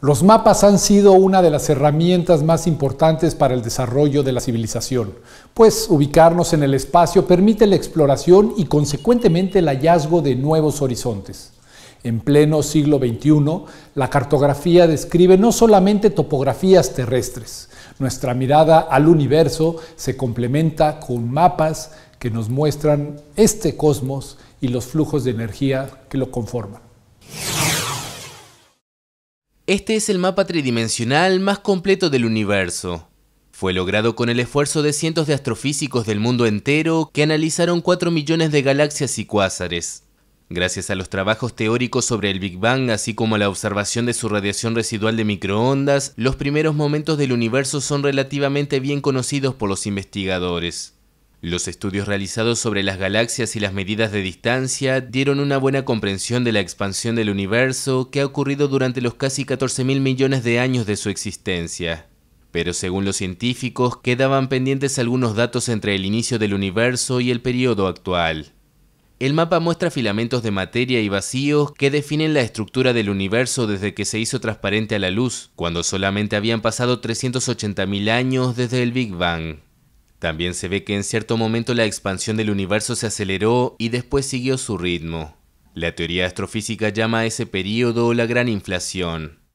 Los mapas han sido una de las herramientas más importantes para el desarrollo de la civilización, pues ubicarnos en el espacio permite la exploración y consecuentemente el hallazgo de nuevos horizontes. En pleno siglo XXI, la cartografía describe no solamente topografías terrestres, nuestra mirada al universo se complementa con mapas que nos muestran este cosmos y los flujos de energía que lo conforman. Este es el mapa tridimensional más completo del universo. Fue logrado con el esfuerzo de cientos de astrofísicos del mundo entero que analizaron 4 millones de galaxias y cuásares. Gracias a los trabajos teóricos sobre el Big Bang, así como a la observación de su radiación residual de microondas, los primeros momentos del universo son relativamente bien conocidos por los investigadores. Los estudios realizados sobre las galaxias y las medidas de distancia dieron una buena comprensión de la expansión del universo que ha ocurrido durante los casi 14.000 millones de años de su existencia. Pero según los científicos, quedaban pendientes algunos datos entre el inicio del universo y el periodo actual. El mapa muestra filamentos de materia y vacíos que definen la estructura del universo desde que se hizo transparente a la luz, cuando solamente habían pasado 380.000 años desde el Big Bang. También se ve que en cierto momento la expansión del universo se aceleró y después siguió su ritmo. La teoría astrofísica llama a ese periodo la gran inflación.